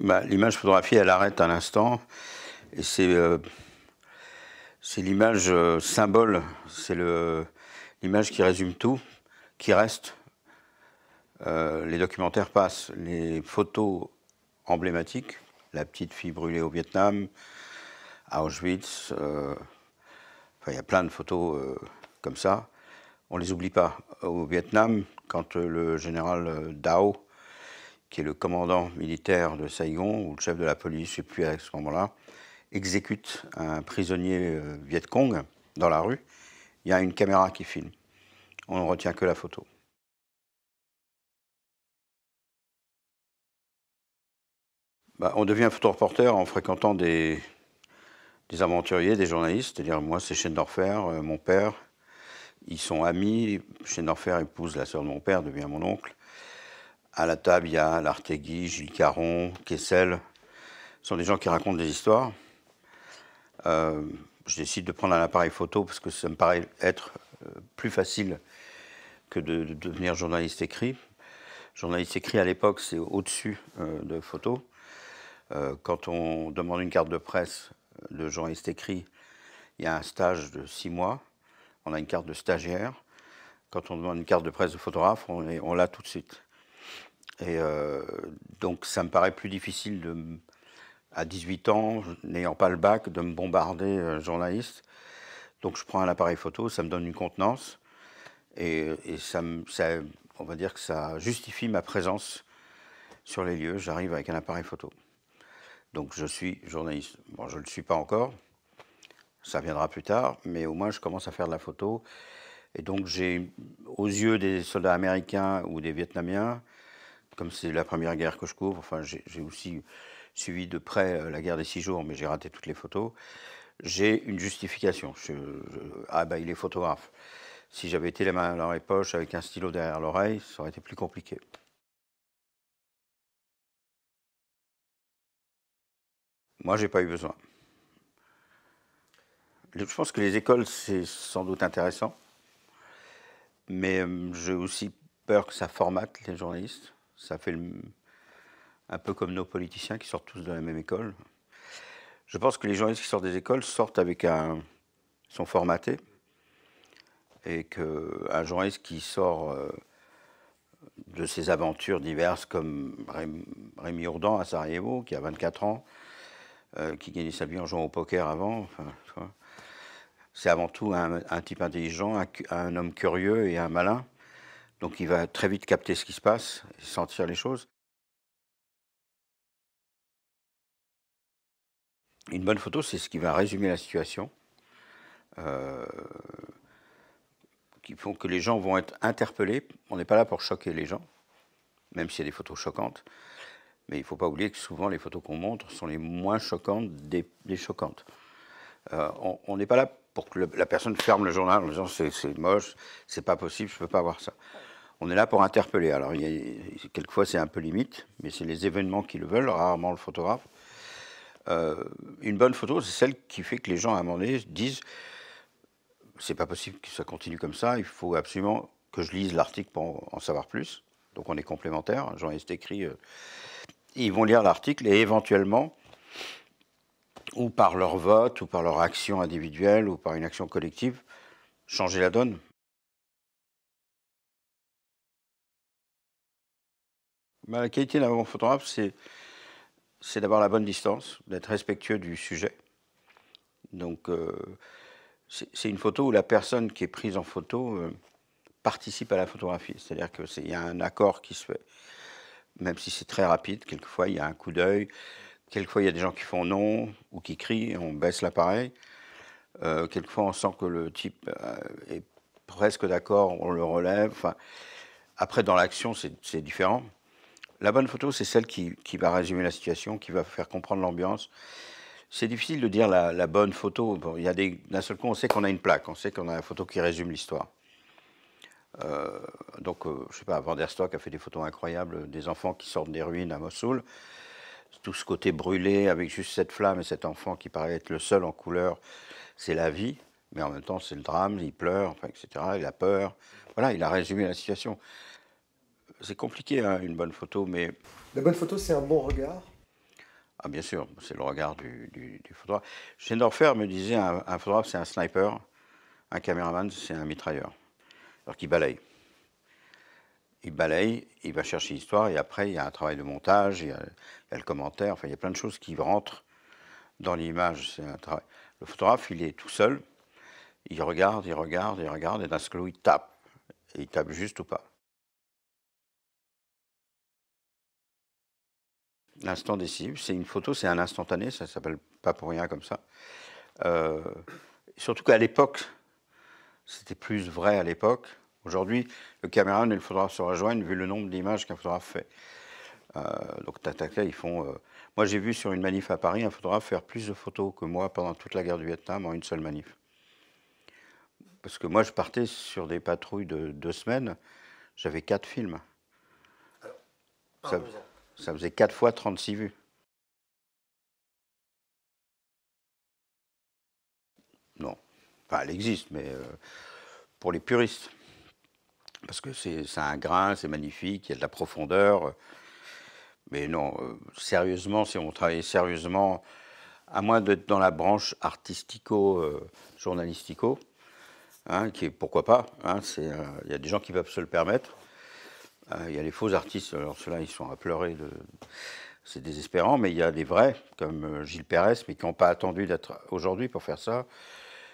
Bah, l'image photographiée, elle arrête un instant. Et c'est euh, l'image euh, symbole, c'est l'image qui résume tout, qui reste. Euh, les documentaires passent, les photos emblématiques, la petite fille brûlée au Vietnam, à Auschwitz, il y a plein de photos comme ça, on ne les oublie pas. Au Vietnam, quand le général Dao qui est le commandant militaire de Saigon, ou le chef de la police, je ne sais plus à ce moment-là, exécute un prisonnier euh, Vietcong dans la rue. Il y a une caméra qui filme. On ne retient que la photo. Bah, on devient photoreporter en fréquentant des, aventuriers, des journalistes. C'est-à-dire, moi, c'est Dorfer, euh, mon père. Ils sont amis. Dorfer épouse la sœur de mon père, devient mon oncle. À la table, il y a Lartegui, Gilles Caron, Kessel. Ce sont des gens qui racontent des histoires. Euh, je décide de prendre un appareil photo parce que ça me paraît être euh, plus facile que de, devenir journaliste écrit. Journaliste écrit à l'époque, c'est au-dessus euh, de photo. quand on demande une carte de presse de journaliste écrit, il y a un stage de six mois. On a une carte de stagiaire. Quand on demande une carte de presse de photographe, on l'a tout de suite. Et euh, donc ça me paraît plus difficile à 18 ans, n'ayant pas le bac, de me bombarder euh, journaliste. Donc je prends un appareil photo, ça me donne une contenance et, ça, on va dire que ça justifie ma présence sur les lieux. J'arrive avec un appareil photo. Donc je suis journaliste. Bon, je ne le suis pas encore, ça viendra plus tard, mais au moins je commence à faire de la photo. Et donc j'ai, aux yeux des soldats américains ou des Vietnamiens, comme c'est la première guerre que je couvre, enfin, j'ai aussi suivi de près euh, la guerre des six jours, mais j'ai raté toutes les photos. J'ai une justification. ah, bah, il est photographe. Si j'avais été la main dans les poches avec un stylo derrière l'oreille, ça aurait été plus compliqué. Moi, j'ai pas eu besoin. Je pense que les écoles, c'est sans doute intéressant, mais euh, j'ai aussi peur que ça formate les journalistes. Ça fait un peu comme nos politiciens qui sortent tous de la même école. Je pense que les journalistes qui sortent des écoles sortent avec un. sont formatés. Et qu'un journaliste qui sort euh, de ses aventures diverses, comme Rémi Ourdan à Sarajevo, qui a 24 ans, euh, qui gagnait sa vie en jouant au poker avant, c'est avant tout un, type intelligent, un homme curieux et un malin donc il va très vite capter ce qui se passe, sentir les choses. Une bonne photo, c'est ce qui va résumer la situation, euh, qui font que les gens vont être interpellés. On n'est pas là pour choquer les gens, même s'il y a des photos choquantes. Mais il ne faut pas oublier que souvent les photos qu'on montre sont les moins choquantes des, choquantes. Euh, on n'est pas là pour que la personne ferme le journal en disant c'est moche, c'est pas possible, je peux pas voir ça. On est là pour interpeller. Alors, il quelquefois, c'est un peu limite, mais c'est les événements qui le veulent, rarement le photographe. Euh, une bonne photo, c'est celle qui fait que les gens, à un moment donné, disent c'est pas possible que ça continue comme ça, il faut absolument que je lise l'article pour en, savoir plus. Donc, on est complémentaires. ai est écrit euh, ils vont lire l'article et éventuellement, ou par leur vote, ou par leur action individuelle, ou par une action collective, changer la donne. la qualité d'un bon photographe, c'est d'avoir la bonne distance, d'être respectueux du sujet. Donc, euh, c'est une photo où la personne qui est prise en photo euh, participe à la photographie. C'est-à-dire qu'il y a un accord qui se fait. Même si c'est très rapide, quelquefois, il y a un coup d'œil, Quelquefois, il y a des gens qui font non ou qui crient, on baisse l'appareil. Euh, quelquefois, on sent que le type euh, est presque d'accord, on le relève. Enfin, après, dans l'action, c'est différent. La bonne photo, c'est celle qui, va résumer la situation, qui va faire comprendre l'ambiance. C'est difficile de dire la, bonne photo. il y a d'un seul coup, on sait qu'on a une plaque, on sait qu'on a une photo qui résume l'histoire. Euh, donc, je sais pas, Van der Stock a fait des photos incroyables des enfants qui sortent des ruines à Mossoul tout ce côté brûlé, avec juste cette flamme et cet enfant qui paraît être le seul en couleur, c'est la vie, mais en même temps c'est le drame, il pleure, enfin, etc., il a peur. Voilà, il a résumé la situation. C'est compliqué, hein, une bonne photo, mais... La bonne photo, c'est un bon regard Ah bien sûr, c'est le regard du, du, du photographe. me disait, un, un photographe, c'est un sniper, un caméraman, c'est un mitrailleur, alors qu'il balaye il balaye, il va chercher l'histoire, et après, il y a un travail de montage, il y, a, le commentaire, enfin, il y a plein de choses qui rentrent dans l'image. Le photographe, il est tout seul, il regarde, il regarde, il regarde, et d'un seul coup, il tape. Et il tape juste ou pas. L'instant décisif, c'est une photo, c'est un instantané, ça s'appelle pas pour rien comme ça. Euh, surtout qu'à l'époque, c'était plus vrai à l'époque, Aujourd'hui, le Cameroun il Faudra se rejoindre vu le nombre d'images qu'il faudra faire. Euh, donc, Tataka, ils font. Euh, moi, j'ai vu sur une manif à Paris un photographe faire plus de photos que moi pendant toute la guerre du Vietnam en une seule manif. Parce que moi, je partais sur des patrouilles de deux semaines, j'avais quatre films. Alors, ça, faisait quatre fois 36 vues. Non. Enfin, elle existe, mais euh, pour les puristes parce que c'est un grain, c'est magnifique, il y a de la profondeur. Mais non, euh, sérieusement, si on travaillait sérieusement, à moins d'être dans la branche artistico-journalistico, euh, hein, qui est pourquoi pas, hein, euh, il y a des gens qui peuvent se le permettre. Il y a les faux artistes, alors ceux-là, ils sont à pleurer, de... c'est désespérant, mais il y a des vrais, comme Gilles Pérez, mais qui n'ont pas attendu d'être aujourd'hui pour faire ça.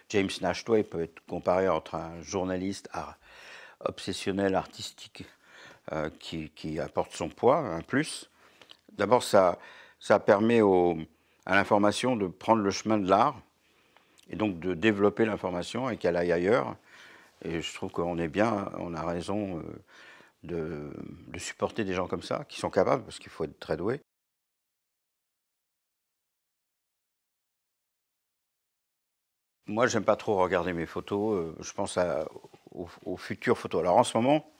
James Nashway peut être comparé entre un journaliste art obsessionnel artistique euh, qui, apporte son poids, un plus. D'abord, ça, permet à l'information de prendre le chemin de l'art et donc de développer l'information et qu'elle aille ailleurs. Et je trouve qu'on est bien, on a raison euh, de, de, supporter des gens comme ça, qui sont capables, parce qu'il faut être très doué. Moi, j'aime pas trop regarder mes photos. Euh, je pense à, aux, futures photos. Alors en ce moment,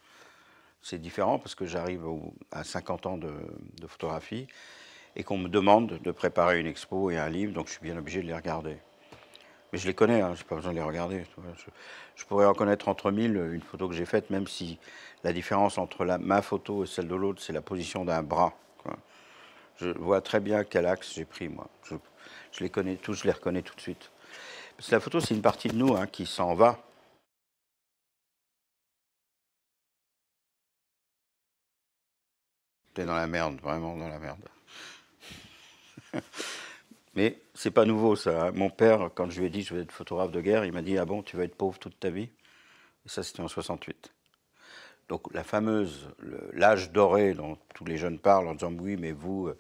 c'est différent parce que j'arrive à 50 ans de, photographie et qu'on me demande de préparer une expo et un livre, donc je suis bien obligé de les regarder. Mais je les connais, hein, je n'ai pas besoin de les regarder. Je, pourrais reconnaître entre mille une photo que j'ai faite, même si la différence entre ma photo et celle de l'autre, c'est la position d'un bras. Je vois très bien quel axe j'ai pris, moi. Je, les connais tous, je les reconnais tout de suite. Parce que la photo, c'est une partie de nous hein, qui s'en va. T'es dans la merde, vraiment dans la merde. Mais c'est pas nouveau ça. Hein. Mon père, quand je lui ai dit je vais être photographe de guerre, il m'a dit ah bon tu vas être pauvre toute ta vie. Et ça c'était en 68. Donc la fameuse l'âge doré dont tous les jeunes parlent en disant oui mais vous euh,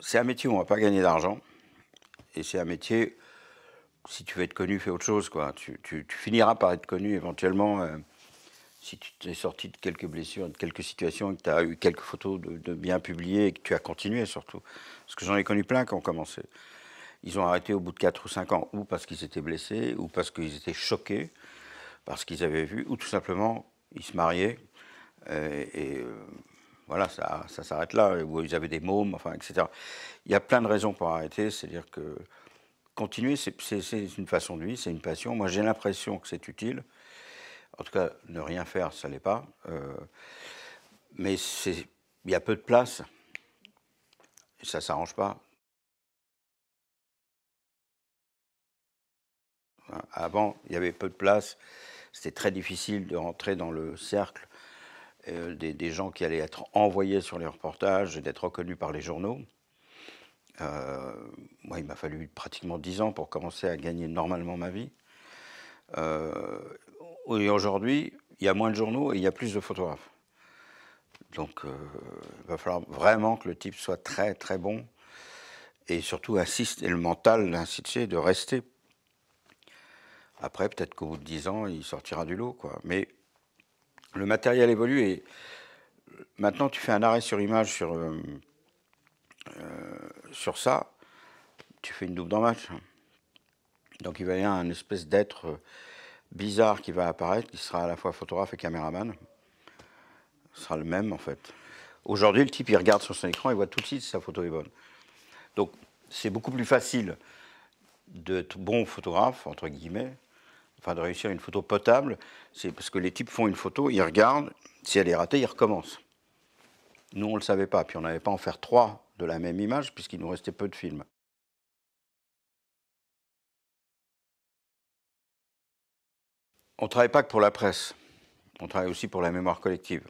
c'est un métier où on va pas gagner d'argent et c'est un métier si tu veux être connu fais autre chose quoi. Tu, finiras par être connu éventuellement. Euh, si tu t'es sorti de quelques blessures, de quelques situations, et que tu as eu quelques photos de, bien publiées et que tu as continué surtout. Parce que j'en ai connu plein qui ont commencé. Ils ont arrêté au bout de 4 ou 5 ans, ou parce qu'ils étaient blessés, ou parce qu'ils étaient choqués par ce qu'ils avaient vu, ou tout simplement, ils se mariaient. Euh, et, euh, voilà, ça, s'arrête là, ou ils avaient des mômes, enfin, etc. Il y a plein de raisons pour arrêter, c'est-à-dire que continuer, c'est une façon de vie, c'est une passion. Moi, j'ai l'impression que c'est utile. En tout cas, ne rien faire, ça ne l'est pas. Euh, mais il y a peu de place. ça ne s'arrange pas. Avant, il y avait peu de place. C'était très difficile de rentrer dans le cercle euh, des, gens qui allaient être envoyés sur les reportages et d'être reconnus par les journaux. Euh, moi, il m'a fallu pratiquement dix ans pour commencer à gagner normalement ma vie aujourd'hui, il y a moins de journaux et il y a plus de photographes. Donc, euh, il va falloir vraiment que le type soit très, très bon. Et surtout, et le mental d'insister, de rester. Après, peut-être qu'au bout de 10 ans, il sortira du lot. Quoi. Mais le matériel évolue et maintenant, tu fais un arrêt sur image sur, euh, euh, sur ça, tu fais une double dans match. Donc, il va y avoir un espèce d'être bizarre qui va apparaître, qui sera à la fois photographe et caméraman. Ce sera le même, en fait. Aujourd'hui, le type, il regarde sur son écran, et voit tout de suite si sa photo est bonne. Donc, c'est beaucoup plus facile d'être bon photographe, entre guillemets, enfin de réussir une photo potable, c'est parce que les types font une photo, ils regardent, si elle est ratée, ils recommencent. Nous, on ne le savait pas, puis on n'avait pas en faire trois de la même image, puisqu'il nous restait peu de films. on ne travaille pas que pour la presse. On travaille aussi pour la mémoire collective,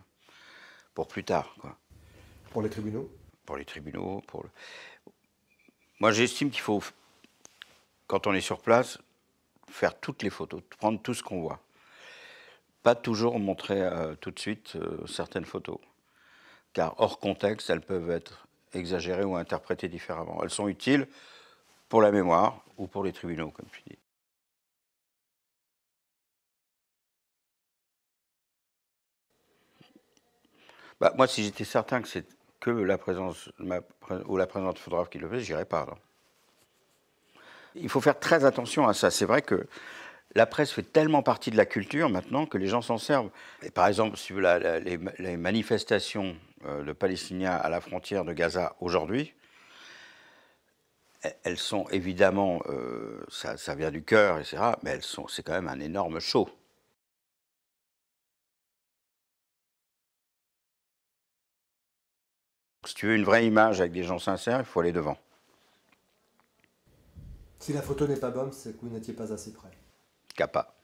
pour plus tard. Quoi. Pour les tribunaux Pour les tribunaux. Pour le... Moi, j'estime qu'il faut, quand on est sur place, faire toutes les photos, prendre tout ce qu'on voit. Pas toujours montrer euh, tout de suite euh, certaines photos, car hors contexte, elles peuvent être exagérées ou interprétées différemment. Elles sont utiles pour la mémoire ou pour les tribunaux, comme tu dis. Bah, moi, si j'étais certain que c'est que la présence ou la présence de photographe qui le fait, j'irais pas. Il faut faire très attention à ça. C'est vrai que la presse fait tellement partie de la culture maintenant que les gens s'en servent. Et par exemple, si vous la, les, manifestations de euh, Palestiniens à la frontière de Gaza aujourd'hui, e, elles sont évidemment, euh, ça, vient du cœur, etc., mais elles sont, c'est quand même un énorme show. si tu veux une vraie image avec des gens sincères, il faut aller devant. Si la photo n'est pas bonne, c'est que vous n'étiez pas assez près. Capa.